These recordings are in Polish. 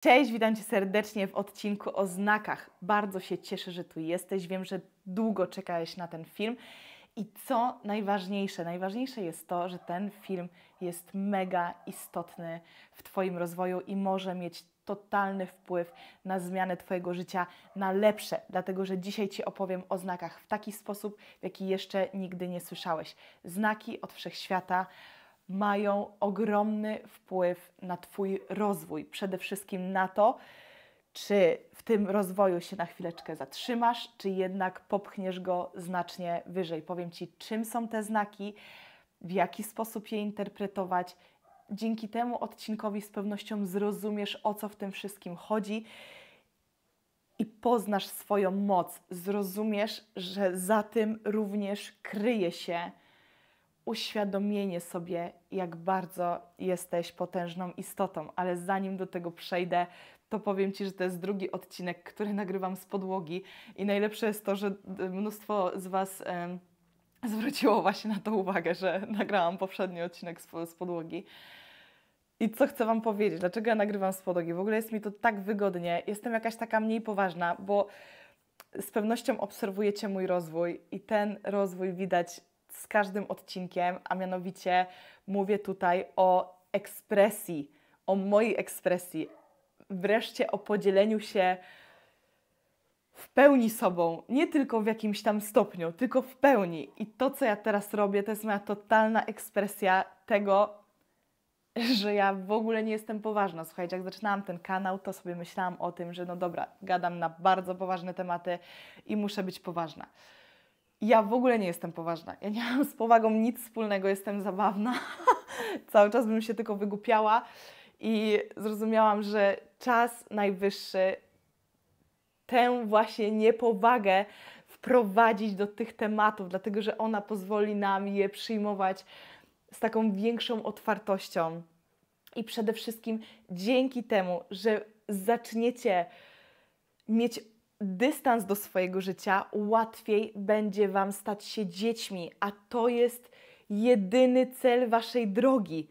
Cześć, witam Cię serdecznie w odcinku o znakach. Bardzo się cieszę, że tu jesteś. Wiem, że długo czekałeś na ten film. I co najważniejsze? Najważniejsze jest to, że ten film jest mega istotny w Twoim rozwoju i może mieć totalny wpływ na zmianę Twojego życia na lepsze, dlatego że dzisiaj Ci opowiem o znakach w taki sposób, w jaki jeszcze nigdy nie słyszałeś. Znaki od wszechświata mają ogromny wpływ na Twój rozwój, przede wszystkim na to, czy w tym rozwoju się na chwileczkę zatrzymasz, czy jednak popchniesz go znacznie wyżej. Powiem Ci, czym są te znaki, w jaki sposób je interpretować. Dzięki temu odcinkowi z pewnością zrozumiesz, o co w tym wszystkim chodzi i poznasz swoją moc. Zrozumiesz, że za tym również kryje się uświadomienie sobie, jak bardzo jesteś potężną istotą. Ale zanim do tego przejdę, to powiem Ci, że to jest drugi odcinek, który nagrywam z podłogi. I najlepsze jest to, że e, mnóstwo z Was. E, zwróciło właśnie na to uwagę, że nagrałam poprzedni odcinek z, z podłogi. I co chcę Wam powiedzieć, dlaczego ja nagrywam z podłogi? W ogóle jest mi to tak wygodnie, jestem jakaś taka mniej poważna, bo z pewnością obserwujecie mój rozwój i ten rozwój widać z każdym odcinkiem, a mianowicie mówię tutaj o ekspresji, o mojej ekspresji, wreszcie o podzieleniu się w pełni sobą, nie tylko w jakimś tam stopniu, tylko w pełni. I to, co ja teraz robię, to jest moja totalna ekspresja tego, że ja w ogóle nie jestem poważna. Słuchajcie, jak zaczynałam ten kanał, to sobie myślałam o tym, że no dobra, gadam na bardzo poważne tematy i muszę być poważna ja w ogóle nie jestem poważna. Ja nie mam z powagą nic wspólnego, jestem zabawna. Cały czas bym się tylko wygupiała i zrozumiałam, że czas najwyższy tę właśnie niepowagę wprowadzić do tych tematów, dlatego że ona pozwoli nam je przyjmować z taką większą otwartością. I przede wszystkim dzięki temu, że zaczniecie mieć dystans do swojego życia, łatwiej będzie Wam stać się dziećmi, a to jest jedyny cel Waszej drogi.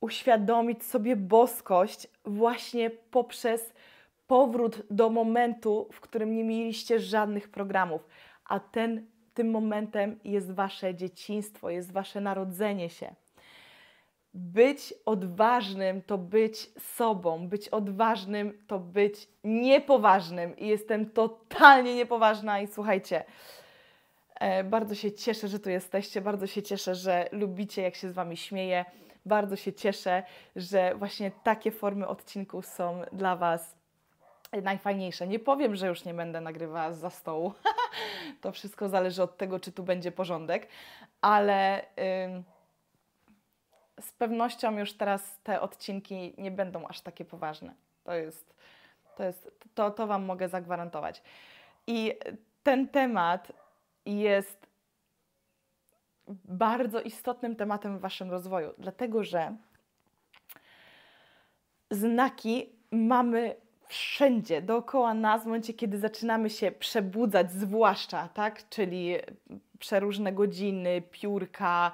Uświadomić sobie boskość właśnie poprzez powrót do momentu, w którym nie mieliście żadnych programów, a ten, tym momentem jest Wasze dzieciństwo, jest Wasze narodzenie się. Być odważnym to być sobą, być odważnym to być niepoważnym. I jestem totalnie niepoważna i słuchajcie, e, bardzo się cieszę, że tu jesteście, bardzo się cieszę, że lubicie, jak się z Wami śmieję. Bardzo się cieszę, że właśnie takie formy odcinków są dla Was najfajniejsze. Nie powiem, że już nie będę nagrywała za stołu. to wszystko zależy od tego, czy tu będzie porządek, ale z pewnością już teraz te odcinki nie będą aż takie poważne. To jest, to, jest, to, to Wam mogę zagwarantować. I ten temat jest bardzo istotnym tematem w Waszym rozwoju, dlatego że znaki mamy wszędzie dookoła nas, w momencie, kiedy zaczynamy się przebudzać, zwłaszcza, tak? Czyli przeróżne godziny, piórka,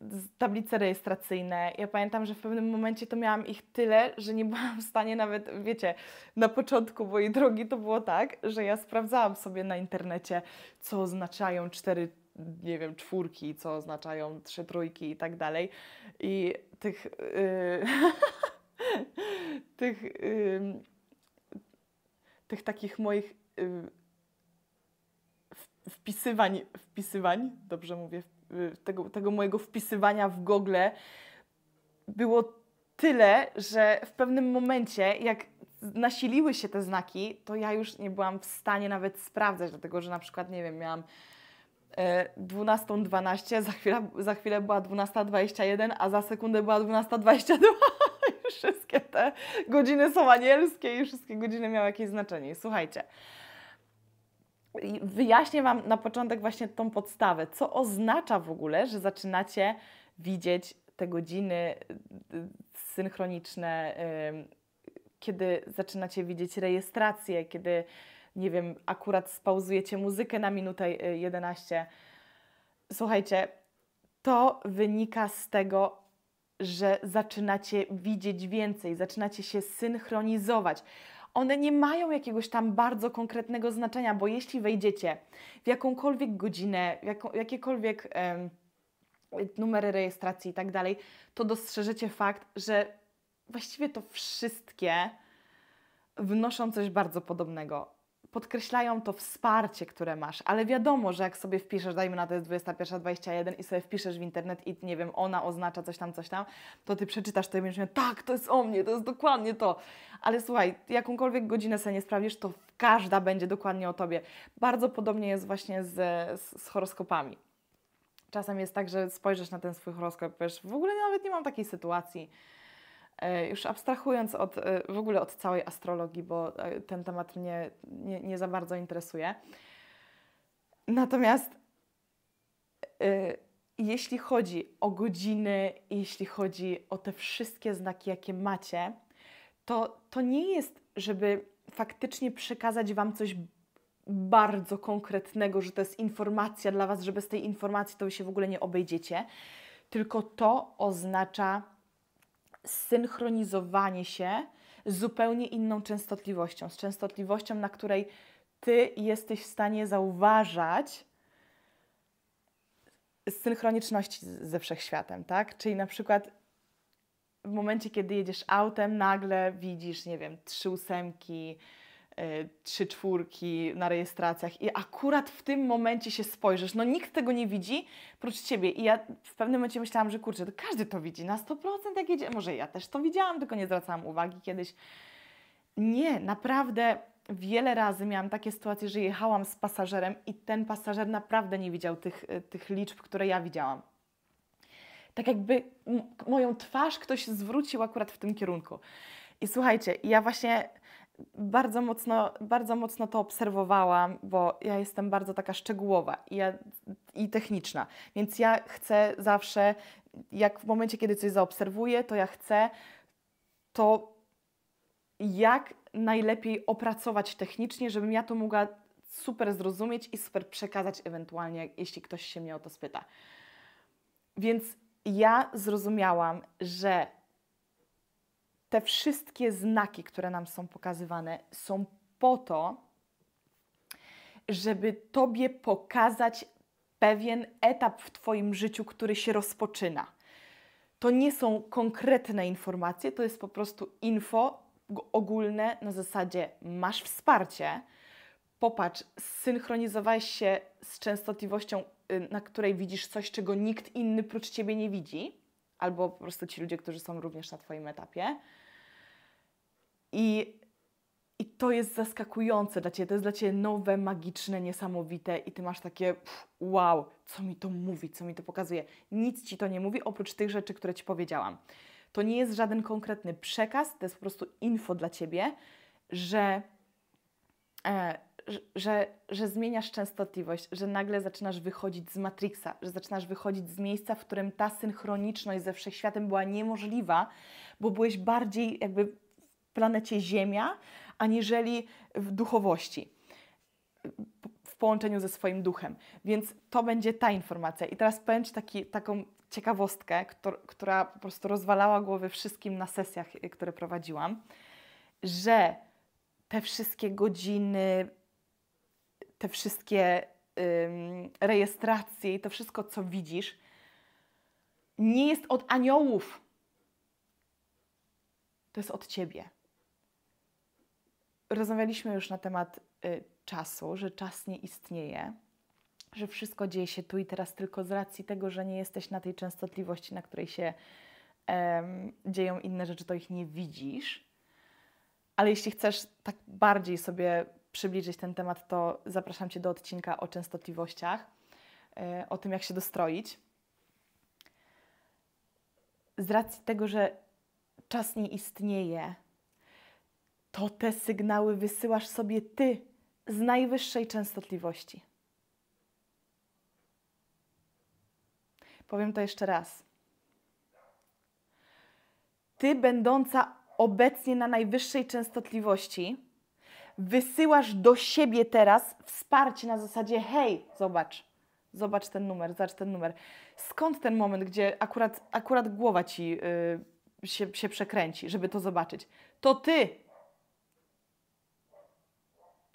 Y, tablice rejestracyjne. Ja pamiętam, że w pewnym momencie to miałam ich tyle, że nie byłam w stanie nawet, wiecie, na początku mojej drogi to było tak, że ja sprawdzałam sobie na internecie, co oznaczają cztery, nie wiem, czwórki, co oznaczają trzy trójki i tak dalej. I tych... Yy, tych, yy, tych takich moich yy, wpisywań, wpisywań, dobrze mówię, Y, tego, tego mojego wpisywania w Google było tyle, że w pewnym momencie, jak nasiliły się te znaki, to ja już nie byłam w stanie nawet sprawdzać, dlatego że na przykład, nie wiem, miałam 12.12, e, za chwilę, za chwilę była 12.21, a za sekundę była 12.22. Wszystkie te godziny są anielskie i wszystkie godziny miały jakieś znaczenie. Słuchajcie, wyjaśnię Wam na początek właśnie tą podstawę, co oznacza w ogóle, że zaczynacie widzieć te godziny y, y, synchroniczne, y, kiedy zaczynacie widzieć rejestrację, kiedy, nie wiem, akurat spauzujecie muzykę na minutę 11. Słuchajcie, to wynika z tego, że zaczynacie widzieć więcej, zaczynacie się synchronizować one nie mają jakiegoś tam bardzo konkretnego znaczenia, bo jeśli wejdziecie w jakąkolwiek godzinę, jako, jakiekolwiek numery rejestracji i tak dalej, to dostrzeżecie fakt, że właściwie to wszystkie wnoszą coś bardzo podobnego podkreślają to wsparcie, które masz, ale wiadomo, że jak sobie wpiszesz, dajmy na to jest 21.21 i sobie wpiszesz w internet i nie wiem, ona oznacza coś tam, coś tam, to ty przeczytasz to i będziesz miał, tak, to jest o mnie, to jest dokładnie to. Ale słuchaj, jakąkolwiek godzinę sobie nie sprawdzisz, to każda będzie dokładnie o tobie. Bardzo podobnie jest właśnie z, z, z horoskopami. Czasem jest tak, że spojrzysz na ten swój horoskop i powiesz, w ogóle nawet nie mam takiej sytuacji E, już abstrahując od, e, w ogóle od całej astrologii, bo e, ten temat mnie nie, nie za bardzo interesuje. Natomiast jeśli chodzi o godziny, jeśli chodzi o te wszystkie znaki, jakie macie, to, to nie jest, żeby faktycznie przekazać Wam coś bardzo konkretnego, że to jest informacja dla Was, że bez tej informacji to Wy się w ogóle nie obejdziecie, tylko to oznacza synchronizowanie się z zupełnie inną częstotliwością, z częstotliwością, na której ty jesteś w stanie zauważać synchroniczności ze wszechświatem, tak? Czyli na przykład w momencie, kiedy jedziesz autem, nagle widzisz, nie wiem, trzy ósemki, E, trzy czwórki na rejestracjach i akurat w tym momencie się spojrzysz. No nikt tego nie widzi, prócz ciebie. I ja w pewnym momencie myślałam, że kurczę, to każdy to widzi na 100%, jak jedzie. Może ja też to widziałam, tylko nie zwracałam uwagi kiedyś. Nie, naprawdę wiele razy miałam takie sytuacje, że jechałam z pasażerem i ten pasażer naprawdę nie widział tych, e, tych liczb, które ja widziałam. Tak jakby moją twarz ktoś zwrócił akurat w tym kierunku. I słuchajcie, ja właśnie bardzo mocno, bardzo mocno to obserwowałam, bo ja jestem bardzo taka szczegółowa i, ja, i techniczna, więc ja chcę zawsze, jak w momencie, kiedy coś zaobserwuję, to ja chcę to jak najlepiej opracować technicznie, żebym ja to mogła super zrozumieć i super przekazać ewentualnie, jeśli ktoś się mnie o to spyta. Więc ja zrozumiałam, że te wszystkie znaki, które nam są pokazywane, są po to, żeby Tobie pokazać pewien etap w Twoim życiu, który się rozpoczyna. To nie są konkretne informacje, to jest po prostu info ogólne na zasadzie masz wsparcie. Popatrz, zsynchronizowałeś się z częstotliwością, y, na której widzisz coś, czego nikt inny prócz ciebie nie widzi, albo po prostu ci ludzie, którzy są również na Twoim etapie i, I to jest zaskakujące dla Ciebie, to jest dla Ciebie nowe, magiczne, niesamowite i Ty masz takie pff, wow, co mi to mówi, co mi to pokazuje. Nic Ci to nie mówi oprócz tych rzeczy, które Ci powiedziałam. To nie jest żaden konkretny przekaz, to jest po prostu info dla Ciebie, że, e, że, że, że zmieniasz częstotliwość, że nagle zaczynasz wychodzić z Matrixa, że zaczynasz wychodzić z miejsca, w którym ta synchroniczność ze wszechświatem była niemożliwa, bo byłeś bardziej jakby planecie Ziemia, aniżeli w duchowości, w połączeniu ze swoim duchem. Więc to będzie ta informacja. I teraz powiem Ci taki, taką ciekawostkę, która po prostu rozwalała głowy wszystkim na sesjach, y, które prowadziłam, że te wszystkie godziny, te wszystkie ym, rejestracje i to wszystko, co widzisz, nie jest od aniołów. To jest od ciebie rozmawialiśmy już na temat y, czasu, że czas nie istnieje, że wszystko dzieje się tu i teraz tylko z racji tego, że nie jesteś na tej częstotliwości, na której się dzieją inne rzeczy, to ich nie widzisz. Ale jeśli chcesz tak bardziej sobie przybliżyć ten temat, to zapraszam Cię do odcinka o częstotliwościach, y, o tym, jak się dostroić. Z racji tego, że czas nie istnieje, to te sygnały wysyłasz sobie ty z najwyższej częstotliwości. Powiem to jeszcze raz. Ty, będąca obecnie na najwyższej częstotliwości, wysyłasz do siebie teraz wsparcie na zasadzie: hej, zobacz, zobacz ten numer, zobacz ten numer. Skąd ten moment, gdzie akurat, akurat głowa ci yy, się, się przekręci, żeby to zobaczyć? To ty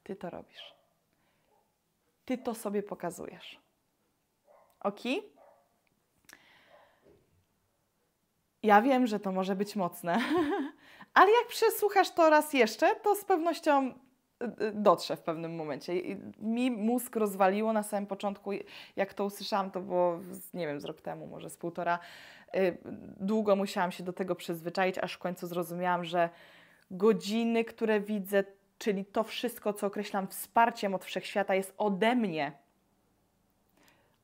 ty to robisz. Ty to sobie pokazujesz. Ok? Ja wiem, że to może być mocne, ale jak przesłuchasz to raz jeszcze, to z pewnością y, y, dotrze w pewnym momencie. Mi mózg rozwaliło na samym początku, jak to usłyszałam, to było, nie wiem, z rok temu, może z półtora. Y, długo musiałam się do tego przyzwyczaić, aż w końcu zrozumiałam, że godziny, które widzę Czyli to wszystko, co określam wsparciem od wszechświata, jest ode mnie,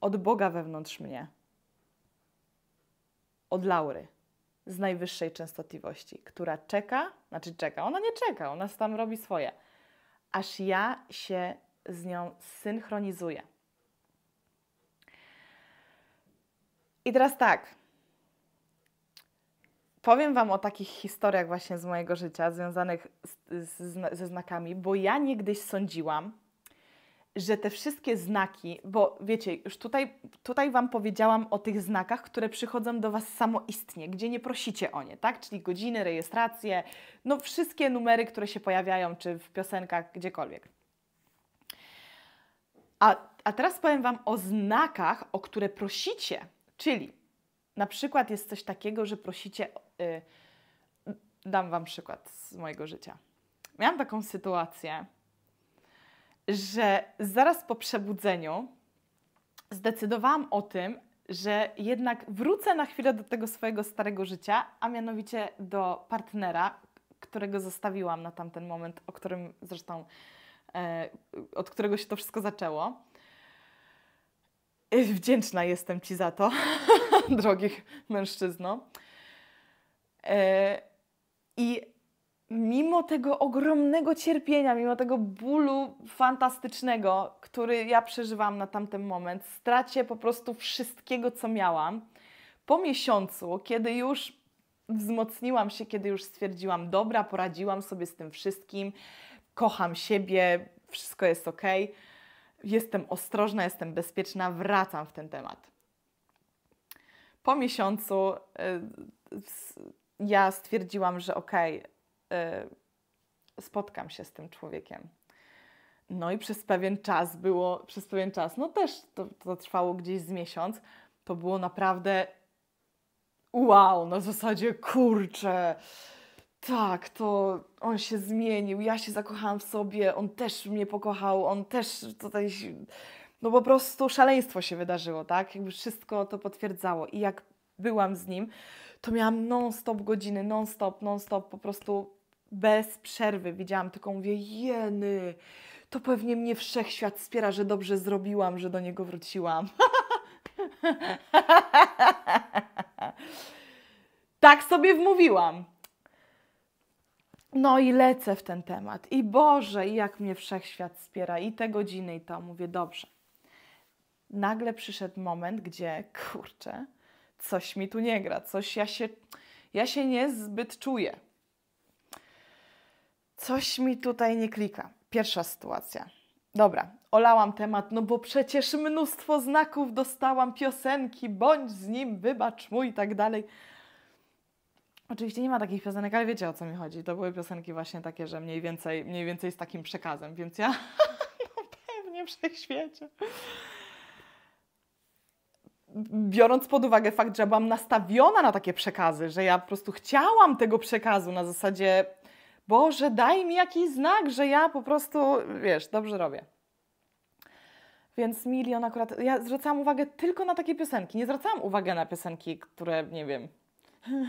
od Boga wewnątrz mnie, od Laury z najwyższej częstotliwości, która czeka, znaczy czeka, ona nie czeka, ona tam robi swoje, aż ja się z nią synchronizuję. I teraz tak. Powiem Wam o takich historiach właśnie z mojego życia związanych z, z, ze znakami, bo ja niegdyś sądziłam, że te wszystkie znaki, bo wiecie, już tutaj, tutaj Wam powiedziałam o tych znakach, które przychodzą do Was samoistnie, gdzie nie prosicie o nie, tak? Czyli godziny, rejestracje, no wszystkie numery, które się pojawiają, czy w piosenkach, gdziekolwiek. A, a teraz powiem Wam o znakach, o które prosicie, czyli na przykład jest coś takiego, że prosicie Y, dam Wam przykład z mojego życia. Miałam taką sytuację, że zaraz po przebudzeniu zdecydowałam o tym, że jednak wrócę na chwilę do tego swojego starego życia, a mianowicie do partnera, którego zostawiłam na tamten moment, o którym zresztą, e, od którego się to wszystko zaczęło. Wdzięczna jestem Ci za to, drogi mężczyzno. E, I mimo tego ogromnego cierpienia, mimo tego bólu fantastycznego, który ja przeżywam na tamten moment, stracie po prostu wszystkiego, co miałam, po miesiącu, kiedy już wzmocniłam się, kiedy już stwierdziłam, dobra, poradziłam sobie z tym wszystkim, kocham siebie, wszystko jest ok, jestem ostrożna, jestem bezpieczna, wracam w ten temat. Po miesiącu e, ja stwierdziłam, że okej, okay, spotkam się z tym człowiekiem. No i przez pewien czas było, przez pewien czas, no też to, to trwało gdzieś z miesiąc, to było naprawdę wow, na zasadzie kurczę, tak, to on się zmienił, ja się zakochałam w sobie, on też mnie pokochał, on też tutaj. No po prostu szaleństwo się wydarzyło, tak? Jakby wszystko to potwierdzało. I jak byłam z nim, to miałam non-stop godziny, non-stop, non-stop, po prostu bez przerwy widziałam, tylko mówię, jeny, to pewnie mnie wszechświat wspiera, że dobrze zrobiłam, że do niego wróciłam. tak sobie wmówiłam. No i lecę w ten temat. I Boże, i jak mnie wszechświat wspiera, i te godziny, i to. Mówię, dobrze. Nagle przyszedł moment, gdzie, kurczę, coś mi tu nie gra, coś ja się, ja się niezbyt czuję. Coś mi tutaj nie klika. Pierwsza sytuacja. Dobra, olałam temat, no bo przecież mnóstwo znaków dostałam, piosenki, bądź z nim, wybacz mu i tak dalej. Oczywiście nie ma takich piosenek, ale wiecie o co mi chodzi. To były piosenki właśnie takie, że mniej więcej, mniej więcej z takim przekazem, więc ja no pewnie wszechświecie biorąc pod uwagę fakt, że ja byłam nastawiona na takie przekazy, że ja po prostu chciałam tego przekazu na zasadzie, Boże, daj mi jakiś znak, że ja po prostu, wiesz, dobrze robię. Więc milion akurat. Ja zwracałam uwagę tylko na takie piosenki. Nie zwracałam uwagi na piosenki, które nie wiem.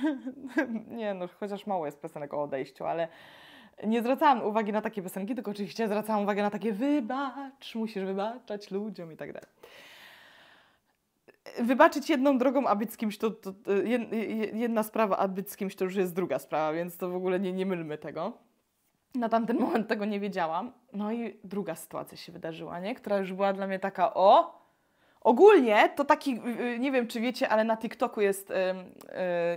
nie, no chociaż mało jest piosenek o odejściu, ale nie zwracałam uwagi na takie piosenki, tylko oczywiście zwracałam uwagę na takie wybacz, musisz wybaczać ludziom i tak dalej wybaczyć jedną drogą, a być z kimś to, to, jedna sprawa, a być z kimś to już jest druga sprawa, więc to w ogóle nie, nie mylmy tego. Na tamten moment tego nie wiedziałam. No i druga sytuacja się wydarzyła, nie? Która już była dla mnie taka, o, Ogólnie to taki, y, y, nie wiem czy wiecie, ale na TikToku jest y,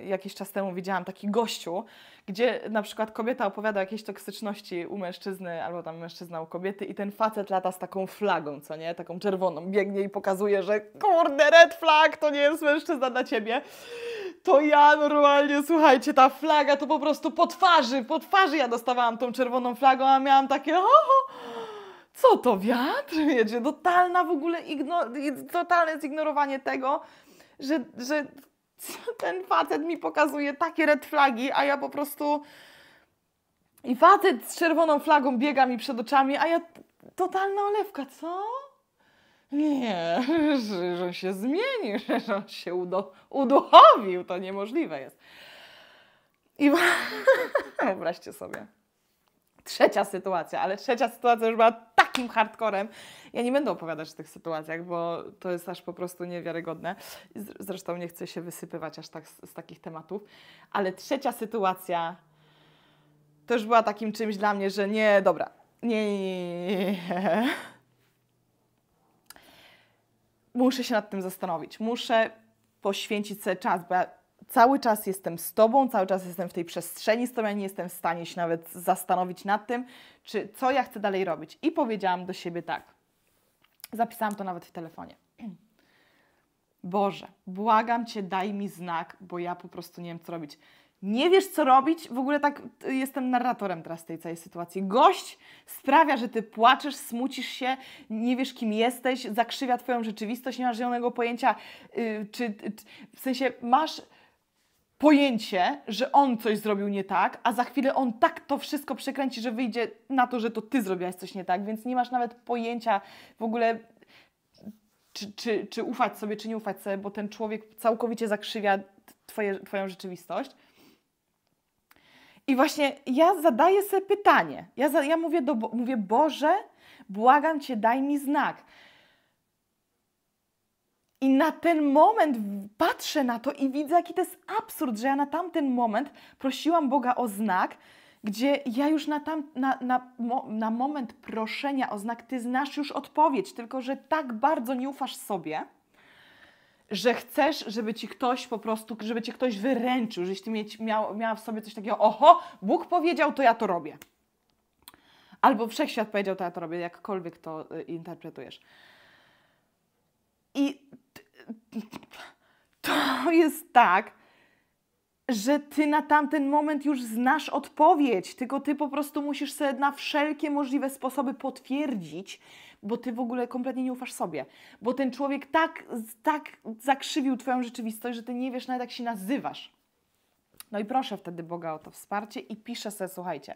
y, jakiś czas temu widziałam taki gościu, gdzie na przykład kobieta opowiada o jakiejś toksyczności u mężczyzny albo tam mężczyzna u kobiety i ten facet lata z taką flagą, co nie, taką czerwoną, biegnie i pokazuje, że kurde red flag, to nie jest mężczyzna dla ciebie. To ja normalnie, słuchajcie, ta flaga to po prostu po twarzy, po twarzy ja dostawałam tą czerwoną flagą, a miałam takie ho, ho co to wiatr? Wiecie, totalna w ogóle, ignorowanie totalne zignorowanie tego, że, że ten facet mi pokazuje takie red flagi, a ja po prostu... I facet z czerwoną flagą biega mi przed oczami, a ja totalna olewka, co? Nie, że, że się zmienił, że on się udo, uduchowił, to niemożliwe jest. I wyobraźcie sobie. Trzecia sytuacja, ale trzecia sytuacja już była takim hardcorem. Ja nie będę opowiadać o tych sytuacjach, bo to jest aż po prostu niewiarygodne. Zresztą nie chcę się wysypywać aż tak z, z takich tematów. Ale trzecia sytuacja też była takim czymś dla mnie, że nie, dobra, nie, nie, nie, nie. Muszę się nad tym zastanowić. Muszę poświęcić sobie czas, bo ja cały czas jestem z Tobą, cały czas jestem w tej przestrzeni z Tobą, ja nie jestem w stanie się nawet zastanowić nad tym, czy co ja chcę dalej robić. I powiedziałam do siebie tak. Zapisałam to nawet w telefonie. Boże, błagam Cię, daj mi znak, bo ja po prostu nie wiem, co robić. Nie wiesz, co robić? W ogóle tak y, jestem narratorem teraz tej całej sytuacji. Gość sprawia, że Ty płaczesz, smucisz się, nie wiesz, kim jesteś, zakrzywia Twoją rzeczywistość, nie masz żadnego pojęcia, yy, czy, y, czy, w sensie masz pojęcie, że on coś zrobił nie tak, a za chwilę on tak to wszystko przekręci, że wyjdzie na to, że to ty zrobiłaś coś nie tak, więc nie masz nawet pojęcia w ogóle, czy, czy, czy ufać sobie, czy nie ufać sobie, bo ten człowiek całkowicie zakrzywia twoje, twoją rzeczywistość. I właśnie ja zadaję sobie pytanie. Ja, za, ja mówię, do, mówię, Boże, błagam Cię, daj mi znak. I na ten moment patrzę na to i widzę, jaki to jest absurd, że ja na tamten moment prosiłam Boga o znak, gdzie ja już na, tam, na, na, na moment proszenia o znak, ty znasz już odpowiedź, tylko że tak bardzo nie ufasz sobie, że chcesz, żeby ci ktoś po prostu, żeby cię ktoś wyręczył, żebyś ty mieć, miał, miała w sobie coś takiego, oho, Bóg powiedział, to ja to robię. Albo wszechświat powiedział, to ja to robię, jakkolwiek to y, interpretujesz. I to jest tak, że ty na tamten moment już znasz odpowiedź, tylko ty po prostu musisz sobie na wszelkie możliwe sposoby potwierdzić, bo ty w ogóle kompletnie nie ufasz sobie. Bo ten człowiek tak, tak zakrzywił twoją rzeczywistość, że ty nie wiesz nawet jak się nazywasz. No i proszę wtedy Boga o to wsparcie i piszę sobie, słuchajcie,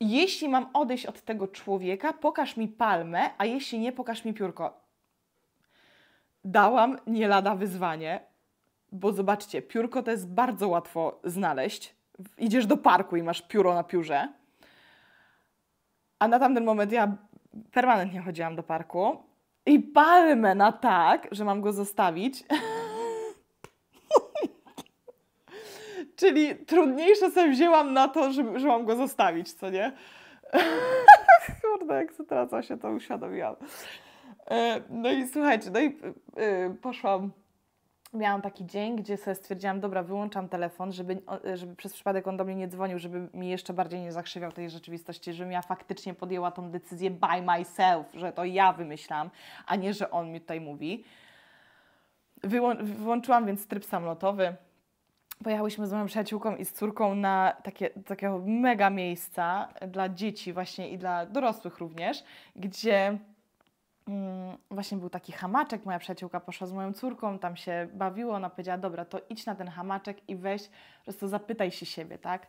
jeśli mam odejść od tego człowieka, pokaż mi palmę, a jeśli nie, pokaż mi piórko dałam nie lada wyzwanie, bo zobaczcie, piórko to jest bardzo łatwo znaleźć. Idziesz do parku i masz pióro na piórze. A na tamten moment ja permanentnie chodziłam do parku i palmę na tak, że mam go zostawić. Czyli trudniejsze sobie wzięłam na to, że, że mam go zostawić, co nie? Kurde, jak zatraca się, to uświadomiłam. E, no i słuchajcie, no i e, poszłam miałam taki dzień, gdzie sobie stwierdziłam, dobra, wyłączam telefon, żeby, żeby przez przypadek on do mnie nie dzwonił, żeby mi jeszcze bardziej nie zakrzywiał tej rzeczywistości, żebym ja faktycznie podjęła tą decyzję by myself, że to ja wymyślam, a nie, że on mi tutaj mówi. Wyłą wyłączyłam więc tryb samolotowy. Pojechałyśmy z moją przyjaciółką i z córką na takie, takiego mega miejsca dla dzieci właśnie i dla dorosłych również, gdzie Mm, właśnie był taki hamaczek, moja przyjaciółka poszła z moją córką, tam się bawiło, ona powiedziała, dobra, to idź na ten hamaczek i weź, po prostu zapytaj się siebie, tak?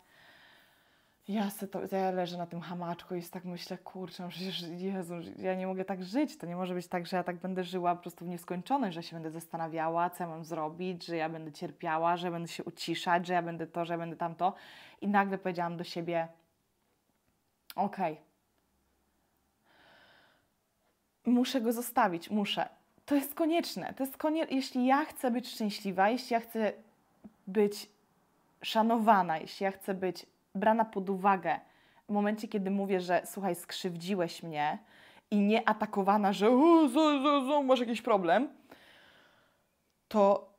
Ja, se to, ja leżę na tym hamaczku i tak myślę, kurczę, no przecież Jezu, ja nie mogę tak żyć, to nie może być tak, że ja tak będę żyła po prostu w nieskończoność, że się będę zastanawiała, co ja mam zrobić, że ja będę cierpiała, że będę się uciszać, że ja będę to, że ja będę tamto. I nagle powiedziałam do siebie, okej, okay, muszę go zostawić, muszę. To jest konieczne. To jest konie. Jeśli ja chcę być szczęśliwa, jeśli ja chcę być szanowana, jeśli ja chcę być brana pod uwagę w momencie, kiedy mówię, że słuchaj, skrzywdziłeś mnie i nie atakowana, że zo, masz jakiś problem, to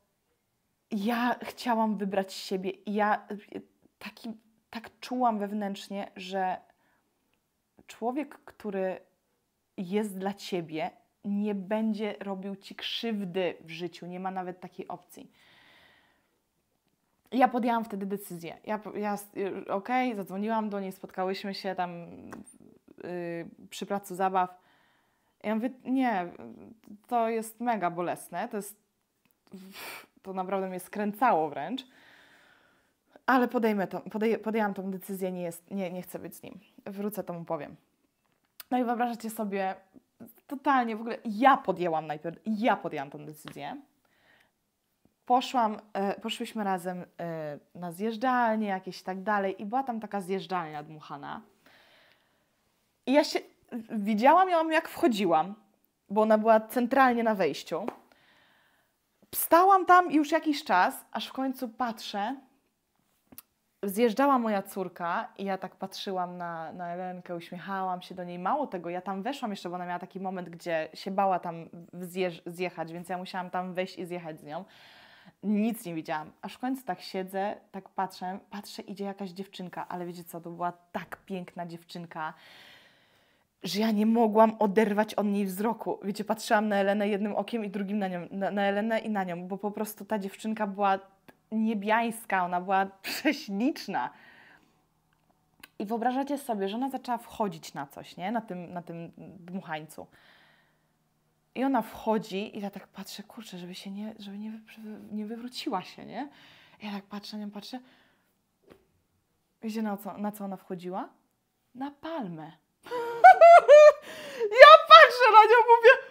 ja chciałam wybrać siebie i ja taki, tak czułam wewnętrznie, że człowiek, który jest dla ciebie, nie będzie robił ci krzywdy w życiu, nie ma nawet takiej opcji. Ja podjęłam wtedy decyzję. Ja, ja y, okej, okay, zadzwoniłam do niej, spotkałyśmy się tam yy, przy placu zabaw. Ja mówię, nie, to jest mega bolesne, to jest, to naprawdę mnie skręcało wręcz, ale podejmę to, podej, podjęłam tą decyzję, nie, jest, nie, nie chcę być z nim. Wrócę, to mu powiem. No i wyobrażacie sobie, totalnie w ogóle ja podjęłam najpierw, ja podjęłam tę decyzję. Poszłam, e, poszłyśmy razem e, na zjeżdżalnię jakieś tak dalej i była tam taka zjeżdżalnia dmuchana. I ja się, widziałam ją jak wchodziłam, bo ona była centralnie na wejściu. Stałam tam już jakiś czas, aż w końcu patrzę Zjeżdżała moja córka i ja tak patrzyłam na, na Elenkę, uśmiechałam się do niej. Mało tego, ja tam weszłam jeszcze, bo ona miała taki moment, gdzie się bała tam zjeż, zjechać, więc ja musiałam tam wejść i zjechać z nią. Nic nie widziałam. Aż w końcu tak siedzę, tak patrzę, patrzę, idzie jakaś dziewczynka, ale wiecie co, to była tak piękna dziewczynka że ja nie mogłam oderwać od niej wzroku. Wiecie, patrzyłam na Elenę jednym okiem i drugim na nią, na, na Elenę i na nią, bo po prostu ta dziewczynka była niebiańska, ona była prześliczna. I wyobrażacie sobie, że ona zaczęła wchodzić na coś, nie? Na tym, na tym dmuchańcu. I ona wchodzi i ja tak patrzę, kurczę, żeby się nie, żeby nie, nie wywróciła się, nie? I ja tak patrzę, nie patrzę. Wiecie na co, na co ona wchodziła? Na palmę. ja patrzę na nią, mówię,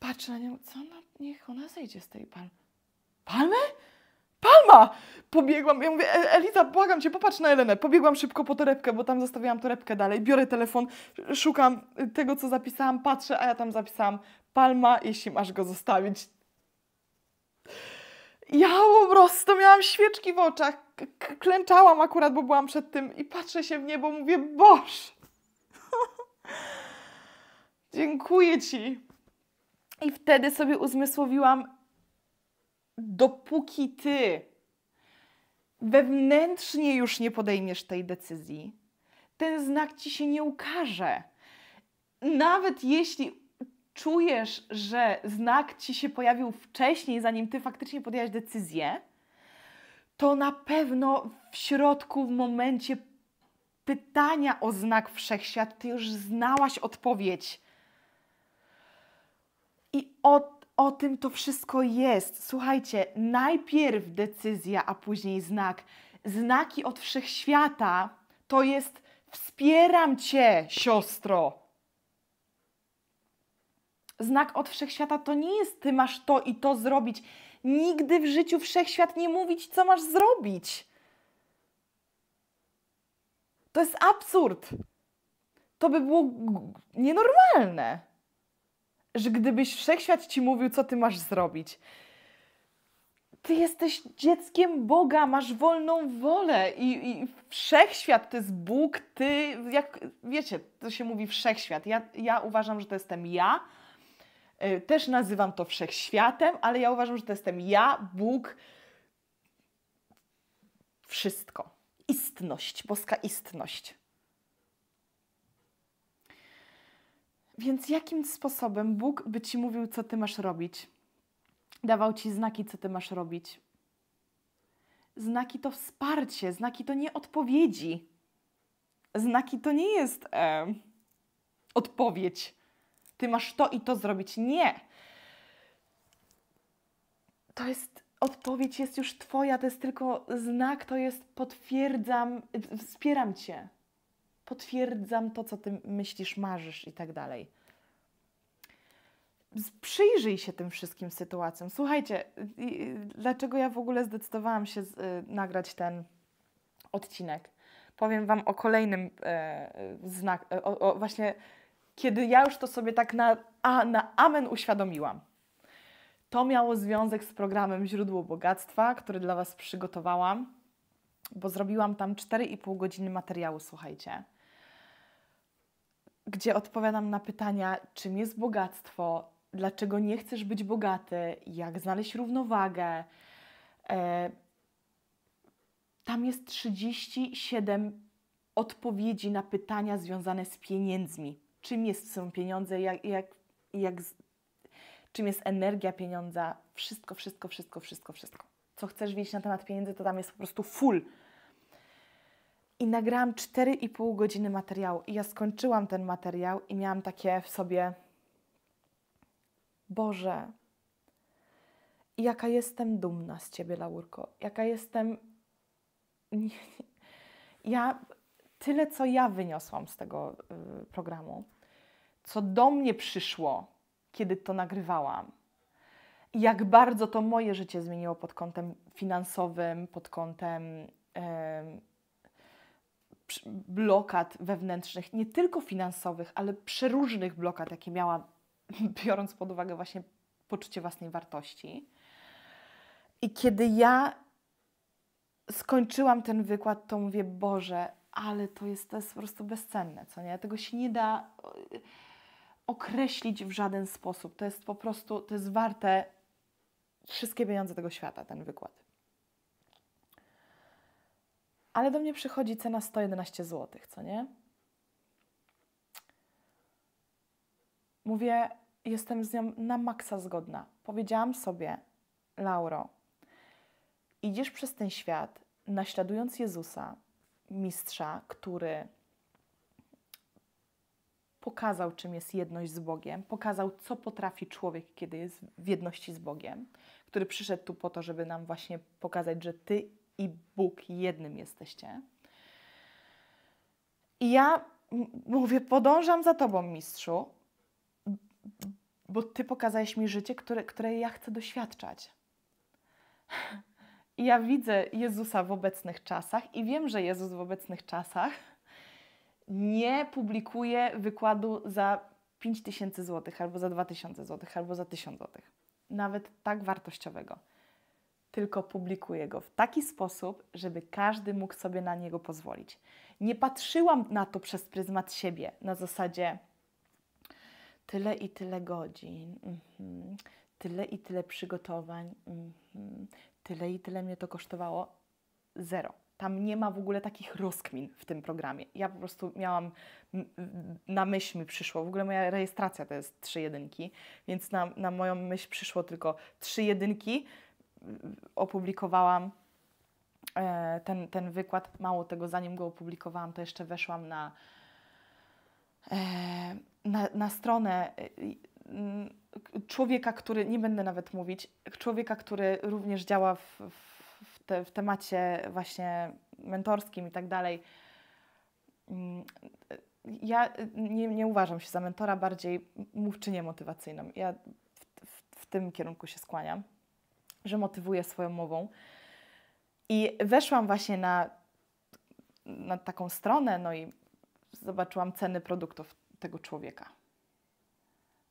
patrzę na nią, co ona, niech ona zejdzie z tej palmy. Palmy? palma! Pobiegłam, ja mówię, e, Eliza, błagam cię, popatrz na Elenę. Pobiegłam szybko po torebkę, bo tam zostawiłam torebkę dalej. Biorę telefon, szukam tego, co zapisałam, patrzę, a ja tam zapisałam palma, jeśli masz go zostawić. Ja po prostu miałam świeczki w oczach, klęczałam akurat, bo byłam przed tym i patrzę się w niebo, mówię, boż! Dziękuję Ci! I wtedy sobie uzmysłowiłam, dopóki ty wewnętrznie już nie podejmiesz tej decyzji, ten znak ci się nie ukaże. Nawet jeśli czujesz, że znak ci się pojawił wcześniej, zanim ty faktycznie podjęłaś decyzję, to na pewno w środku, w momencie pytania o znak wszechświat, ty już znałaś odpowiedź. I o o tym to wszystko jest. Słuchajcie, najpierw decyzja, a później znak. Znaki od wszechświata to jest wspieram cię, siostro. Znak od wszechświata to nie jest ty masz to i to zrobić. Nigdy w życiu wszechświat nie mówić, co masz zrobić. To jest absurd. To by było nienormalne że gdybyś wszechświat ci mówił, co ty masz zrobić. Ty jesteś dzieckiem Boga, masz wolną wolę i, i wszechświat to jest Bóg, ty, jak wiecie, to się mówi wszechświat. Ja, ja uważam, że to jestem ja. E, też nazywam to wszechświatem, ale ja uważam, że to jestem ja, Bóg, wszystko. Istność, boska istność. Więc jakim sposobem Bóg by ci mówił, co ty masz robić? Dawał ci znaki, co ty masz robić. Znaki to wsparcie, znaki to nie odpowiedzi. Znaki to nie jest e, odpowiedź. Ty masz to i to zrobić. Nie. To jest odpowiedź, jest już Twoja, to jest tylko znak, to jest potwierdzam, wspieram Cię potwierdzam to, co ty myślisz, marzysz i tak dalej. Przyjrzyj się tym wszystkim sytuacjom. Słuchajcie, dlaczego ja w ogóle zdecydowałam się z, y, nagrać ten odcinek? Powiem Wam o kolejnym y, znak, y, o, o, właśnie kiedy ja już to sobie tak na, a, na amen uświadomiłam. To miało związek z programem Źródło Bogactwa, który dla Was przygotowałam, bo zrobiłam tam 4,5 godziny materiału, słuchajcie gdzie odpowiadam na pytania, czym jest bogactwo, dlaczego nie chcesz być bogaty, jak znaleźć równowagę. E, tam jest 37 odpowiedzi na pytania związane z pieniędzmi. Czym jest, są pieniądze, jak, jak, jak, czym jest energia pieniądza, wszystko, wszystko, wszystko, wszystko, wszystko. Co chcesz wiedzieć na temat pieniędzy, to tam jest po prostu full i nagrałam 4,5 godziny materiału. I ja skończyłam ten materiał i miałam takie w sobie: Boże, jaka jestem dumna z ciebie, Laurko. Jaka jestem. Ja tyle, co ja wyniosłam z tego y, programu, co do mnie przyszło, kiedy to nagrywałam, jak bardzo to moje życie zmieniło pod kątem finansowym, pod kątem. Y, blokad wewnętrznych, nie tylko finansowych, ale przeróżnych blokad, jakie miałam, biorąc pod uwagę właśnie poczucie własnej wartości. I kiedy ja skończyłam ten wykład, to mówię, Boże, ale to jest, to jest po prostu bezcenne, co nie? Tego się nie da e, określić w żaden sposób. To jest po prostu, to jest warte wszystkie pieniądze tego świata, ten wykład ale do mnie przychodzi cena 111 zł, co nie? Mówię, jestem z nią na maksa zgodna. Powiedziałam sobie, Lauro, idziesz przez ten świat naśladując Jezusa, mistrza, który pokazał, czym jest jedność z Bogiem, pokazał, co potrafi człowiek, kiedy jest w jedności z Bogiem, który przyszedł tu po to, żeby nam właśnie pokazać, że ty i Bóg jednym jesteście. I ja mówię, podążam za Tobą, mistrzu, bo Ty pokazałeś mi życie, które, które ja chcę doświadczać. I ja widzę Jezusa w obecnych czasach i wiem, że Jezus w obecnych czasach nie publikuje wykładu za 5000 zł, albo za 2000 zł, albo za 1000 zł. Nawet tak wartościowego tylko publikuję go w taki sposób, żeby każdy mógł sobie na niego pozwolić. Nie patrzyłam na to przez pryzmat siebie, na zasadzie tyle i tyle godzin, mhm, tyle i tyle przygotowań, mhm, tyle i tyle mnie to kosztowało. Zero. Tam nie ma w ogóle takich rozkmin w tym programie. Ja po prostu miałam, na myśl mi przyszło, w ogóle moja rejestracja to jest trzy jedynki, więc na, na moją myśl przyszło tylko trzy jedynki, opublikowałam e, ten, ten wykład. Mało tego, zanim go opublikowałam, to jeszcze weszłam na, e, na, na stronę e, mm, człowieka, który, nie będę nawet mówić, człowieka, który również działa w, w, te, w temacie właśnie mentorskim i tak dalej. Mm, ja nie, nie uważam się za mentora, bardziej mówczynię motywacyjną. Ja w, w, w tym kierunku się skłaniam że motywuję swoją mową. I weszłam właśnie na, na taką stronę, no i zobaczyłam ceny produktów tego człowieka.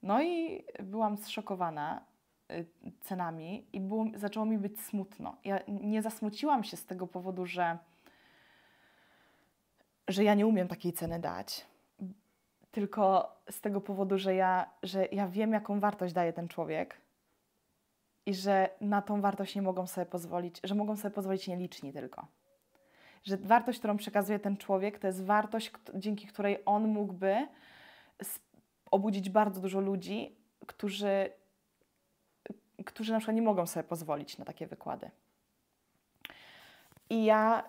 No i byłam zszokowana y, cenami i było, zaczęło mi być smutno. Ja nie zasmuciłam się z tego powodu, że, że ja nie umiem takiej ceny dać, tylko z tego powodu, że ja, że ja wiem, jaką wartość daje ten człowiek i że na tą wartość nie mogą sobie pozwolić, że mogą sobie pozwolić nieliczni tylko. Że wartość, którą przekazuje ten człowiek, to jest wartość, dzięki której on mógłby obudzić bardzo dużo ludzi, którzy, którzy na przykład nie mogą sobie pozwolić na takie wykłady. I ja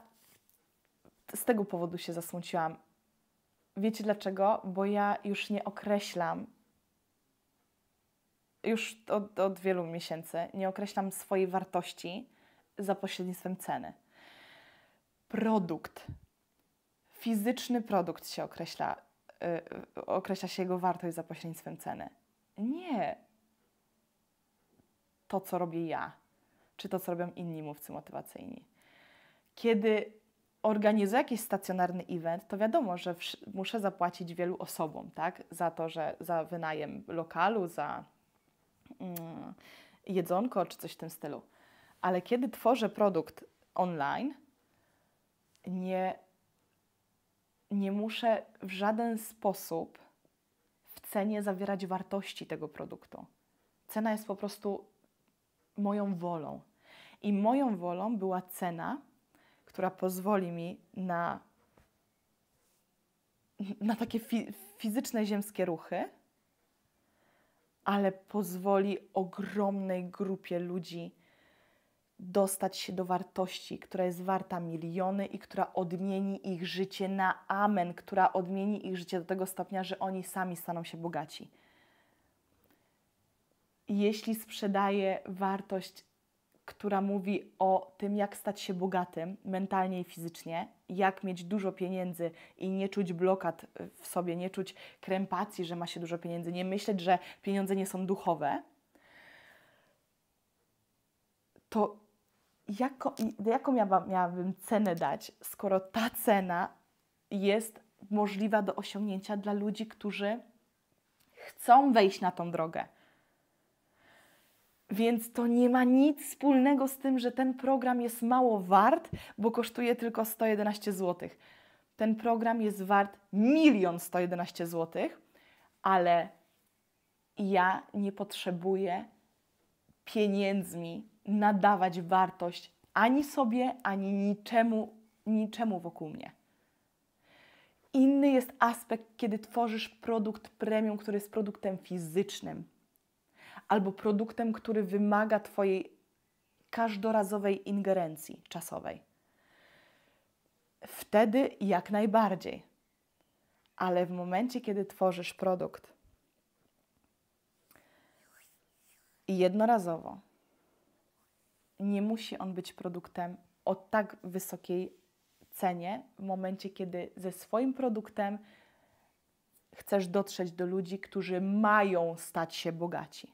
z tego powodu się zasmuciłam. Wiecie dlaczego? Bo ja już nie określam już od, od wielu miesięcy nie określam swojej wartości za pośrednictwem ceny. Produkt, fizyczny produkt się określa, yy, określa się jego wartość za pośrednictwem ceny. Nie to, co robię ja, czy to, co robią inni mówcy motywacyjni. Kiedy organizuję jakiś stacjonarny event, to wiadomo, że muszę zapłacić wielu osobom, tak? Za to, że za wynajem lokalu, za Mm, jedzonko czy coś w tym stylu. Ale kiedy tworzę produkt online, nie, nie muszę w żaden sposób w cenie zawierać wartości tego produktu. Cena jest po prostu moją wolą. I moją wolą była cena, która pozwoli mi na, na takie fi fizyczne ziemskie ruchy, ale pozwoli ogromnej grupie ludzi dostać się do wartości, która jest warta miliony i która odmieni ich życie na amen, która odmieni ich życie do tego stopnia, że oni sami staną się bogaci. Jeśli sprzedaję wartość, która mówi o tym, jak stać się bogatym mentalnie i fizycznie, jak mieć dużo pieniędzy i nie czuć blokad y, w sobie, nie czuć krępacji, że ma się dużo pieniędzy, nie myśleć, że pieniądze nie są duchowe, to jako, jaką ja miałabym cenę dać, skoro ta cena jest możliwa do osiągnięcia dla ludzi, którzy chcą wejść na tą drogę? Więc to nie ma nic wspólnego z tym, że ten program jest mało wart, bo kosztuje tylko 111 zł. Ten program jest wart milion 111 zł, ale ja nie potrzebuję pieniędzmi nadawać wartość ani sobie, ani niczemu, niczemu wokół mnie. Inny jest aspekt, kiedy tworzysz produkt premium, który jest produktem fizycznym albo produktem, który wymaga Twojej każdorazowej ingerencji czasowej. Wtedy jak najbardziej. Ale w momencie, kiedy tworzysz produkt jednorazowo, nie musi on być produktem o tak wysokiej cenie w momencie, kiedy ze swoim produktem chcesz dotrzeć do ludzi, którzy mają stać się bogaci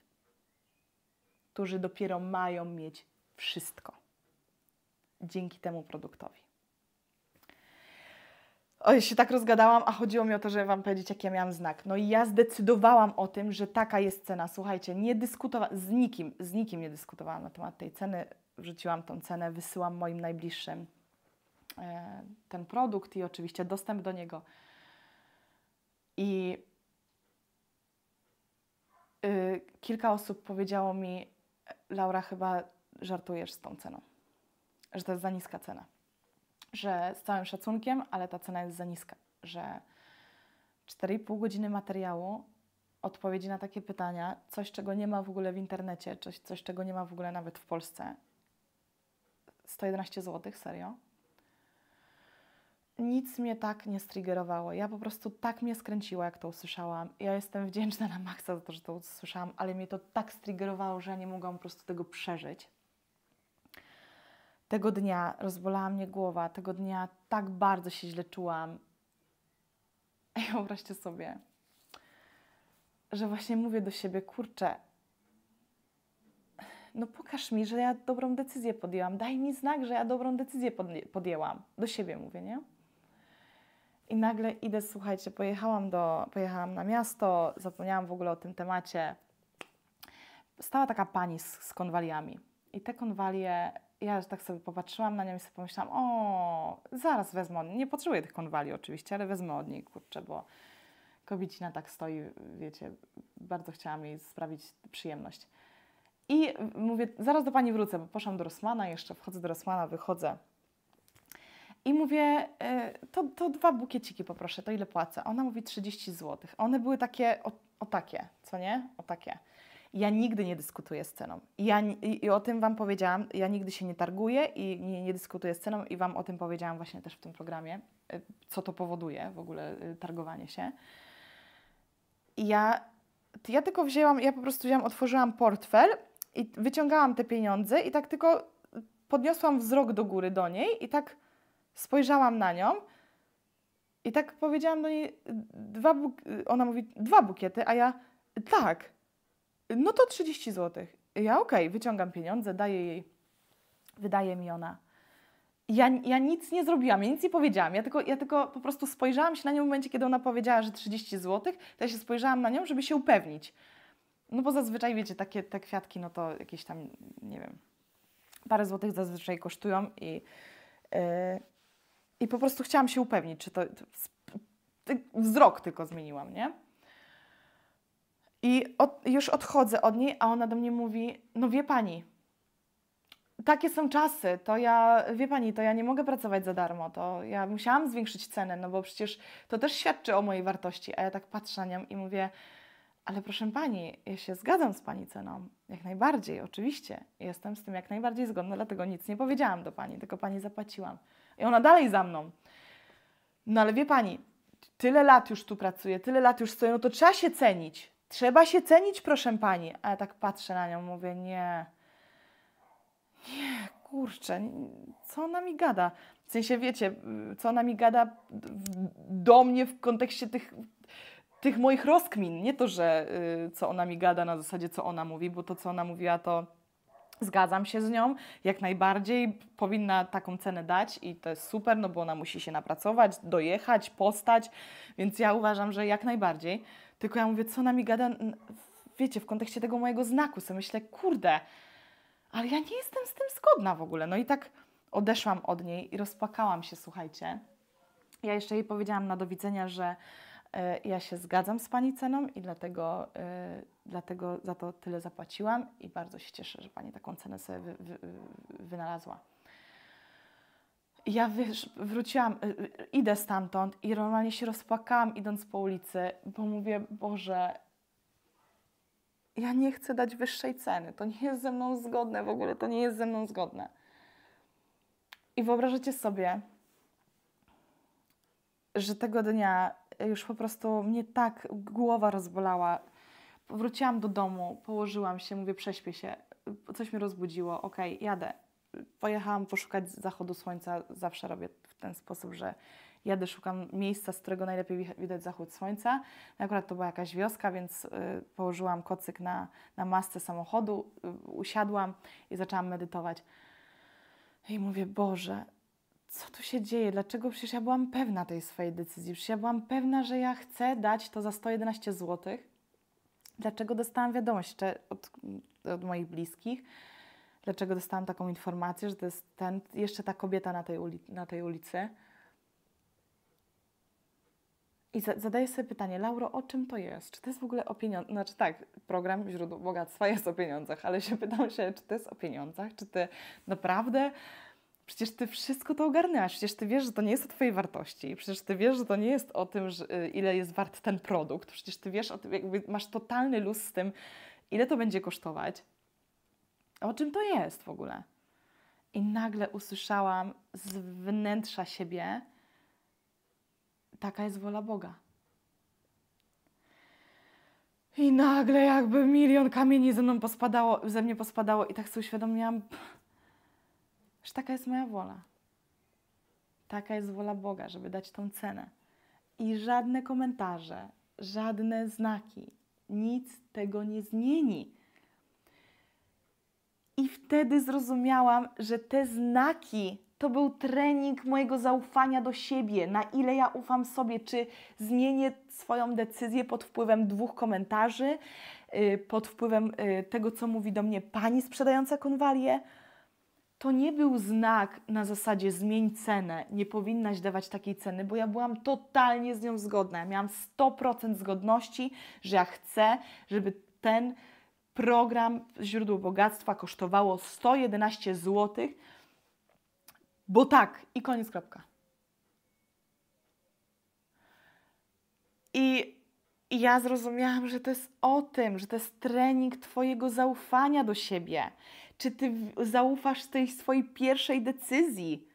którzy dopiero mają mieć wszystko dzięki temu produktowi. Oj, się tak rozgadałam, a chodziło mi o to, żeby Wam powiedzieć, jaki ja miałam znak. No i ja zdecydowałam o tym, że taka jest cena. Słuchajcie, nie dyskutowałam z nikim, z nikim nie dyskutowałam na temat tej ceny. Wrzuciłam tą cenę, wysyłam moim najbliższym e, ten produkt i oczywiście dostęp do niego. I y, kilka osób powiedziało mi, Laura, chyba żartujesz z tą ceną, że to jest za niska cena, że z całym szacunkiem, ale ta cena jest za niska, że 4,5 godziny materiału, odpowiedzi na takie pytania, coś, czego nie ma w ogóle w internecie, coś, coś czego nie ma w ogóle nawet w Polsce. 111 zł, serio? nic mnie tak nie striggerowało. Ja po prostu tak mnie skręciła, jak to usłyszałam. Ja jestem wdzięczna na maksa za to, że to usłyszałam, ale mnie to tak striggerowało, że ja nie mogłam po prostu tego przeżyć. Tego dnia rozbolała mnie głowa, tego dnia tak bardzo się źle czułam. I wyobraźcie sobie, że właśnie mówię do siebie, kurczę, no pokaż mi, że ja dobrą decyzję podjęłam, daj mi znak, że ja dobrą decyzję podjęłam. Do siebie mówię, nie? I nagle idę, słuchajcie, pojechałam, do, pojechałam na miasto, zapomniałam w ogóle o tym temacie. Stała taka pani z, z konwaliami. I te konwalie, ja tak sobie popatrzyłam na nią i sobie pomyślałam, o, zaraz wezmę od niej. Nie potrzebuję tych konwali oczywiście, ale wezmę od niej, kurczę, bo kobicina tak stoi, wiecie, bardzo chciałam jej sprawić przyjemność. I mówię, zaraz do pani wrócę, bo poszłam do Rosmana, jeszcze wchodzę do Rosmana, wychodzę i mówię, e, to, to dwa bukieciki poproszę, to ile płacę? Ona mówi 30 zł. One były takie, o, o takie, co nie? O takie. Ja nigdy nie dyskutuję z ceną. Ja, i, i, o tym Wam powiedziałam, ja nigdy się nie targuję i nie, nie dyskutuję z ceną i Wam o tym powiedziałam właśnie też w tym programie, e, co to powoduje w ogóle e, targowanie się. Ja, ja tylko wzięłam, ja po prostu wzięłam, otworzyłam portfel i wyciągałam te pieniądze i tak tylko podniosłam wzrok do góry do niej i tak Spojrzałam na nią i tak powiedziałam do niej, dwa ona mówi, dwa bukiety, a ja tak, no to 30 zł. Ja okej, okay, wyciągam pieniądze, daję jej, wydaje mi ona. Ja, ja nic nie zrobiłam, ja nic nie powiedziałam. Ja tylko, ja tylko po prostu spojrzałam się na nią w momencie, kiedy ona powiedziała, że 30 zł, to ja się spojrzałam na nią, żeby się upewnić. No bo zazwyczaj, wiecie, takie te kwiatki, no to jakieś tam, nie wiem, parę złotych zazwyczaj kosztują i... Yy, i po prostu chciałam się upewnić, czy to, wzrok tylko zmieniłam, nie? I od, już odchodzę od niej, a ona do mnie mówi: No wie pani, takie są czasy, to ja, wie pani, to ja nie mogę pracować za darmo, to ja musiałam zwiększyć cenę, no bo przecież to też świadczy o mojej wartości. A ja tak patrzę na nią i mówię: Ale proszę pani, ja się zgadzam z pani ceną, jak najbardziej, oczywiście, jestem z tym jak najbardziej zgodna, dlatego nic nie powiedziałam do pani, tylko pani zapłaciłam. I ona dalej za mną. No ale wie pani, tyle lat już tu pracuję, tyle lat już stoję, no to trzeba się cenić. Trzeba się cenić, proszę pani. A ja tak patrzę na nią, mówię, nie. Nie, kurczę, co ona mi gada? W sensie, wiecie, co ona mi gada do mnie w kontekście tych, tych moich rozkmin. Nie to, że y, co ona mi gada na zasadzie, co ona mówi, bo to, co ona mówiła, to Zgadzam się z nią, jak najbardziej powinna taką cenę dać i to jest super, no bo ona musi się napracować, dojechać, postać, więc ja uważam, że jak najbardziej. Tylko ja mówię, co ona mi gada, wiecie, w kontekście tego mojego znaku, sobie myślę, kurde, ale ja nie jestem z tym zgodna w ogóle. No i tak odeszłam od niej i rozpłakałam się, słuchajcie. Ja jeszcze jej powiedziałam na do widzenia, że E, ja się zgadzam z Pani ceną i dlatego, e, dlatego za to tyle zapłaciłam i bardzo się cieszę, że Pani taką cenę sobie wy, wy, wynalazła. Ja wiesz, wróciłam, e, idę stamtąd i normalnie się rozpłakałam idąc po ulicy, bo mówię, Boże, ja nie chcę dać wyższej ceny, to nie jest ze mną zgodne w ogóle, to nie jest ze mną zgodne. I wyobrażacie sobie, że tego dnia już po prostu mnie tak głowa rozbolała. Wróciłam do domu, położyłam się, mówię, prześpię się. Coś mnie rozbudziło, okej, okay, jadę. Pojechałam poszukać zachodu słońca. Zawsze robię w ten sposób, że jadę, szukam miejsca, z którego najlepiej widać zachód słońca. No akurat to była jakaś wioska, więc y, położyłam kocyk na, na masce samochodu, y, usiadłam i zaczęłam medytować. I mówię, Boże, co tu się dzieje, dlaczego przecież ja byłam pewna tej swojej decyzji, przecież ja byłam pewna, że ja chcę dać to za 111 zł. Dlaczego dostałam wiadomość od, od moich bliskich, dlaczego dostałam taką informację, że to jest ten, jeszcze ta kobieta na tej, uli, na tej ulicy. I za, zadaję sobie pytanie, Lauro, o czym to jest? Czy to jest w ogóle o pieniądzach? Znaczy tak, program Źródło Bogactwa jest o pieniądzach, ale się pytam się, czy to jest o pieniądzach? Czy ty naprawdę przecież ty wszystko to ogarnęłaś, przecież ty wiesz, że to nie jest o twojej wartości, przecież ty wiesz, że to nie jest o tym, że, y, ile jest wart ten produkt, przecież ty wiesz, o tym, jakby masz totalny luz z tym, ile to będzie kosztować. A o czym to jest w ogóle? I nagle usłyszałam z wnętrza siebie, taka jest wola Boga. I nagle jakby milion kamieni ze mną pospadało, ze mnie pospadało i tak sobie uświadomiłam, pff, że taka jest moja wola. Taka jest wola Boga, żeby dać tą cenę. I żadne komentarze, żadne znaki, nic tego nie zmieni. I wtedy zrozumiałam, że te znaki to był trening mojego zaufania do siebie, na ile ja ufam sobie, czy zmienię swoją decyzję pod wpływem dwóch komentarzy, y, pod wpływem y, tego, co mówi do mnie pani sprzedająca konwalię to nie był znak na zasadzie zmień cenę, nie powinnaś dawać takiej ceny, bo ja byłam totalnie z nią zgodna. Ja miałam 100% zgodności, że ja chcę, żeby ten program Źródło Bogactwa kosztowało 111 zł, bo tak i koniec kropka. I ja zrozumiałam, że to jest o tym, że to jest trening Twojego zaufania do siebie, czy ty zaufasz tej swojej pierwszej decyzji?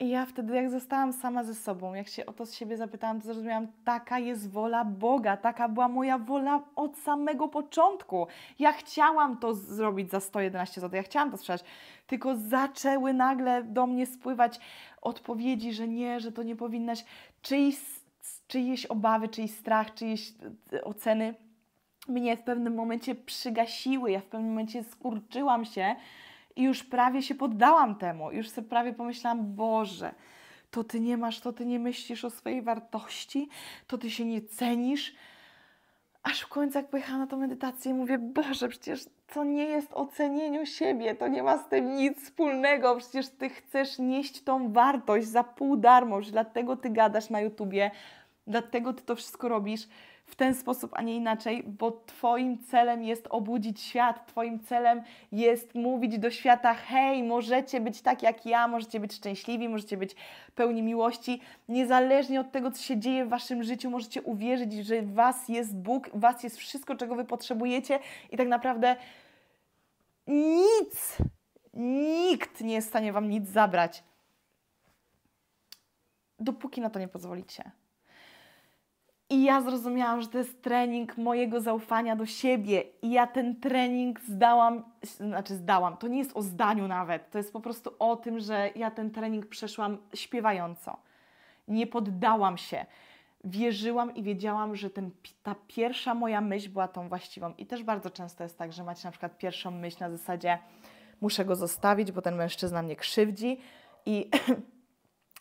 I ja wtedy, jak zostałam sama ze sobą, jak się o to z siebie zapytałam, to zrozumiałam, taka jest wola Boga, taka była moja wola od samego początku. Ja chciałam to zrobić za 111 zł, ja chciałam to sprzedać, tylko zaczęły nagle do mnie spływać odpowiedzi, że nie, że to nie powinnaś, czyjś, czyjeś obawy, czyjś strach, czyjeś e, oceny mnie w pewnym momencie przygasiły, ja w pewnym momencie skurczyłam się i już prawie się poddałam temu, już sobie prawie pomyślałam, Boże, to Ty nie masz, to Ty nie myślisz o swojej wartości, to Ty się nie cenisz. Aż w końcu, jak pojechałam na tą medytację, mówię, Boże, przecież to nie jest o cenieniu siebie, to nie ma z tym nic wspólnego, przecież Ty chcesz nieść tą wartość za pół darmo, że dlatego Ty gadasz na YouTubie, dlatego Ty to wszystko robisz, w ten sposób, a nie inaczej, bo Twoim celem jest obudzić świat, Twoim celem jest mówić do świata: hej, możecie być tak jak ja, możecie być szczęśliwi, możecie być pełni miłości. Niezależnie od tego, co się dzieje w Waszym życiu, możecie uwierzyć, że Was jest Bóg, Was jest wszystko, czego Wy potrzebujecie i tak naprawdę nic, nikt nie jest w stanie Wam nic zabrać. Dopóki na to nie pozwolicie. I ja zrozumiałam, że to jest trening mojego zaufania do siebie. I ja ten trening zdałam, znaczy zdałam, to nie jest o zdaniu nawet, to jest po prostu o tym, że ja ten trening przeszłam śpiewająco. Nie poddałam się. Wierzyłam i wiedziałam, że ten, ta pierwsza moja myśl była tą właściwą. I też bardzo często jest tak, że macie na przykład pierwszą myśl na zasadzie muszę go zostawić, bo ten mężczyzna mnie krzywdzi. I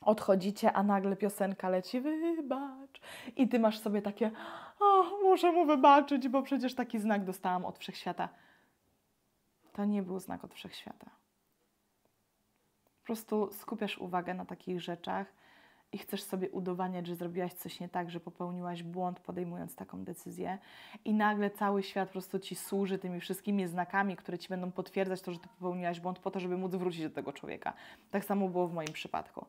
odchodzicie, a nagle piosenka leci wybacz i ty masz sobie takie o, muszę mu wybaczyć, bo przecież taki znak dostałam od wszechświata. To nie był znak od wszechświata. Po prostu skupiasz uwagę na takich rzeczach i chcesz sobie udowadniać, że zrobiłaś coś nie tak, że popełniłaś błąd podejmując taką decyzję i nagle cały świat po prostu ci służy tymi wszystkimi znakami, które ci będą potwierdzać to, że ty popełniłaś błąd po to, żeby móc wrócić do tego człowieka. Tak samo było w moim przypadku.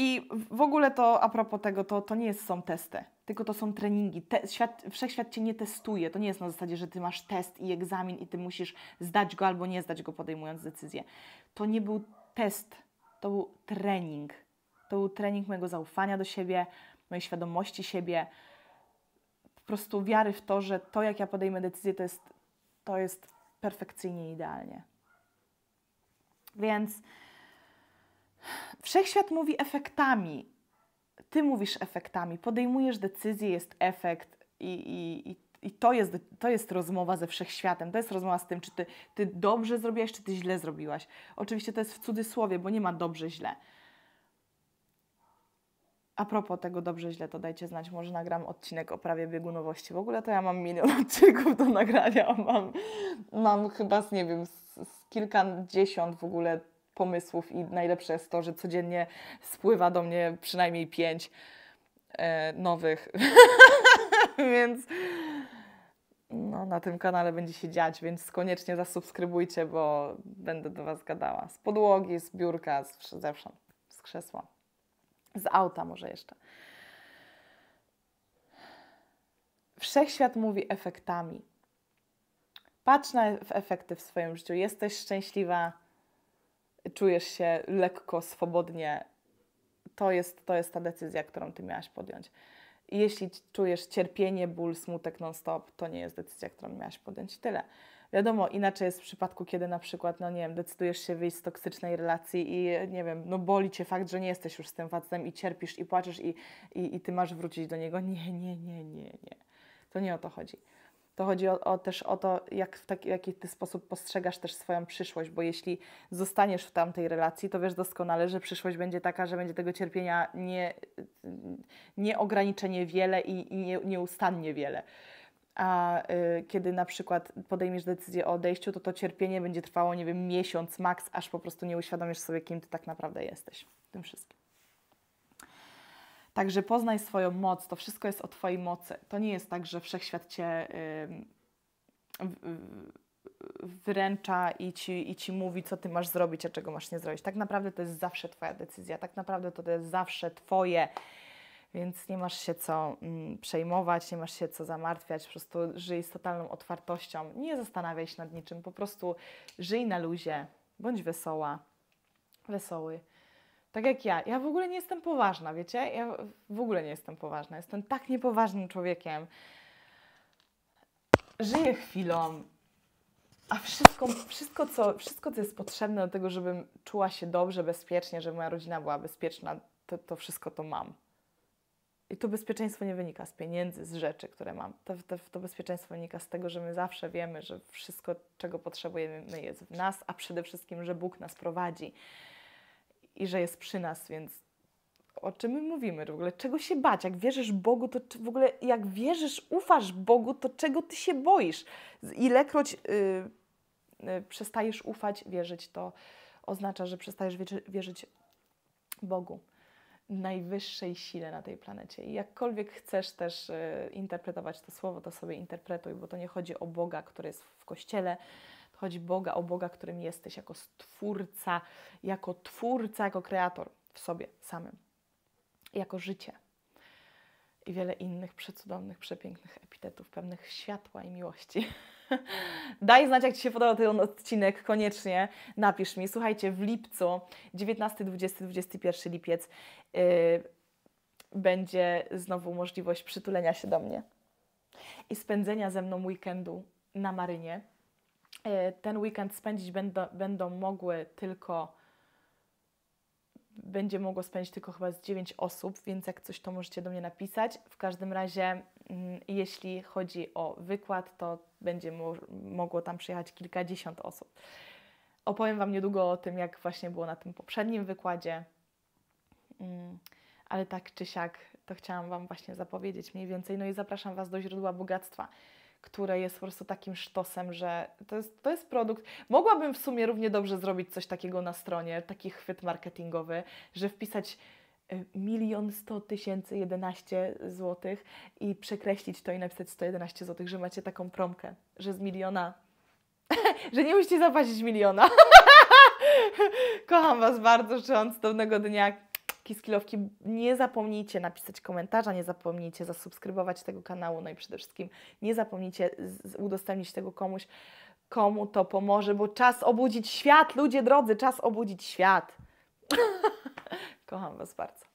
I w ogóle to a propos tego, to, to nie jest, są testy, tylko to są treningi. Te, świat, wszechświat cię nie testuje. To nie jest na zasadzie, że ty masz test i egzamin i ty musisz zdać go albo nie zdać go podejmując decyzję. To nie był test, to był trening. To był trening mojego zaufania do siebie, mojej świadomości siebie, po prostu wiary w to, że to, jak ja podejmę decyzję, to jest, to jest perfekcyjnie idealnie. Więc Wszechświat mówi efektami. Ty mówisz efektami, podejmujesz decyzję, jest efekt i, i, i to jest, to jest rozmowa ze wszechświatem, to jest rozmowa z tym, czy ty, ty dobrze zrobiłaś, czy ty źle zrobiłaś. Oczywiście to jest w cudzysłowie, bo nie ma dobrze źle. A propos tego dobrze źle, to dajcie znać, może nagram odcinek o prawie biegunowości. W ogóle to ja mam milion odcinków do nagrania, mam, mam chyba, z, nie wiem, z, z kilkadziesiąt w ogóle pomysłów i najlepsze jest to, że codziennie spływa do mnie przynajmniej pięć e, nowych. więc no, na tym kanale będzie się dziać, więc koniecznie zasubskrybujcie, bo będę do Was gadała. Z podłogi, z biurka, z, zewsząd, z krzesła, z auta może jeszcze. Wszechświat mówi efektami. Patrz na efekty w swoim życiu. Jesteś szczęśliwa, czujesz się lekko, swobodnie, to jest, to jest ta decyzja, którą ty miałaś podjąć. Jeśli czujesz cierpienie, ból, smutek non-stop, to nie jest decyzja, którą miałaś podjąć. Tyle. Wiadomo, inaczej jest w przypadku, kiedy na przykład, no nie wiem, decydujesz się wyjść z toksycznej relacji i nie wiem, no boli cię fakt, że nie jesteś już z tym facetem i cierpisz i płaczesz i, i, i ty masz wrócić do niego. Nie, nie, nie, nie, nie. To nie o to chodzi to chodzi o, o też o to, jak w taki, jaki ty sposób postrzegasz też swoją przyszłość, bo jeśli zostaniesz w tamtej relacji, to wiesz doskonale, że przyszłość będzie taka, że będzie tego cierpienia nie, nieograniczenie wiele i, i nie, nieustannie wiele. A y, kiedy na przykład podejmiesz decyzję o odejściu, to to cierpienie będzie trwało, nie wiem, miesiąc, maks, aż po prostu nie uświadomisz sobie, kim ty tak naprawdę jesteś tym wszystkim. Także poznaj swoją moc, to wszystko jest o Twojej mocy. To nie jest tak, że wszechświat Cię wyręcza i ci, i ci mówi, co Ty masz zrobić, a czego masz nie zrobić. Tak naprawdę to jest zawsze Twoja decyzja, tak naprawdę to jest zawsze Twoje więc nie masz się co mm, przejmować, nie masz się co zamartwiać, po prostu żyj z totalną otwartością, nie zastanawiaj się nad niczym, po prostu żyj na luzie, bądź wesoła, wesoły. Tak jak ja. Ja w ogóle nie jestem poważna, wiecie? Ja w ogóle nie jestem poważna. Jestem tak niepoważnym człowiekiem. Żyję chwilą, a wszystko, wszystko, co, wszystko, co jest potrzebne do tego, żebym czuła się dobrze, bezpiecznie, żeby moja rodzina była bezpieczna, to, to wszystko to mam. I to bezpieczeństwo nie wynika z pieniędzy, z rzeczy, które mam. To, to, to, bezpieczeństwo wynika z tego, że my zawsze wiemy, że wszystko, czego potrzebujemy, jest w nas, a przede wszystkim, że Bóg nas prowadzi i że jest przy nas, więc o czym my mówimy w ogóle? Czego się bać? Jak wierzysz Bogu, to w ogóle jak wierzysz, ufasz Bogu, to czego ty się boisz? Ilekroć yy, yy, przestajesz ufać, wierzyć, to oznacza, że przestajesz wierzyć Bogu, najwyższej sile na tej planecie. I jakkolwiek chcesz też yy, interpretować to słowo, to sobie interpretuj, bo to nie chodzi o Boga, który jest w kościele, Chodzi Boga o Boga, którym jesteś jako stwórca, jako twórca, jako kreator w sobie samym, jako życie. I wiele innych przecudownych, przepięknych epitetów, pewnych światła i miłości. Daj znać, jak Ci się podobał ten odcinek, koniecznie napisz mi. Słuchajcie, w lipcu, 19, 20, 21 lipiec, yy, będzie znowu możliwość przytulenia się do mnie i spędzenia ze mną weekendu na marynie E, ten weekend spędzić będą, będą mogły tylko będzie mogło spędzić tylko chyba z 9 osób, więc jak coś to możecie do mnie napisać. W każdym razie, mm, jeśli chodzi o wykład, to będzie mogło tam przyjechać kilkadziesiąt osób. Opowiem Wam niedługo o tym, jak właśnie było na tym poprzednim wykładzie. Mm, ale tak czy siak, to chciałam Wam właśnie zapowiedzieć mniej więcej. No i zapraszam Was do źródła bogactwa które jest po prostu takim sztosem, że to jest, to jest produkt. Mogłabym w sumie równie dobrze zrobić coś takiego na stronie, taki chwyt marketingowy, że wpisać y, milion sto tysięcy jedenaście złotych i przekreślić to i napisać 111 złotych, że macie taką promkę, że z miliona, że nie musicie zapłacić miliona. Kocham Was bardzo, życzę cudownego dnia skilówki, nie zapomnijcie napisać komentarza, nie zapomnijcie zasubskrybować tego kanału, no i przede wszystkim nie zapomnijcie udostępnić tego komuś, komu to pomoże, bo czas obudzić świat, ludzie drodzy, czas obudzić świat. Kocham Was bardzo.